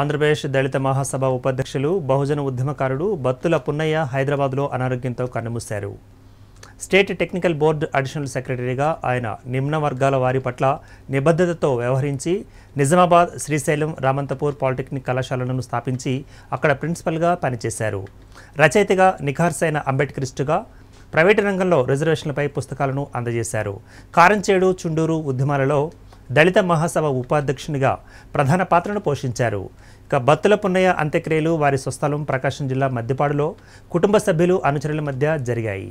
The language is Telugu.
ఆంధ్రప్రదేశ్ దళిత మహాసభ ఉపాధ్యక్షులు బహుజన ఉద్యమకారుడు బత్తుల పున్నయ్య హైదరాబాద్లో అనారోగ్యంతో కన్నుమూశారు స్టేట్ టెక్నికల్ బోర్డు అడిషనల్ సెక్రటరీగా ఆయన నిమ్న వర్గాల వారి పట్ల నిబద్ధతతో వ్యవహరించి నిజామాబాద్ శ్రీశైలం రామంతపూర్ పాలిటెక్నిక్ కళాశాలను స్థాపించి అక్కడ ప్రిన్సిపల్గా పనిచేశారు రచయితగా నిఖార్సైన అంబేద్కరిస్టుగా ప్రైవేటు రంగంలో రిజర్వేషన్లపై పుస్తకాలను అందజేశారు కారంచేడు చుండూరు ఉద్యమాలలో దళిత మహాసభ ఉపాధ్యక్షునిగా ప్రధాన పాత్రను పోషించారు ఇక బత్తుల పున్నయ్య అంత్యక్రియలు వారి స్వస్థలం ప్రకాశం జిల్లా మద్దిపాడులో కుటుంబ సభ్యులు అనుచరుల మధ్య జరిగాయి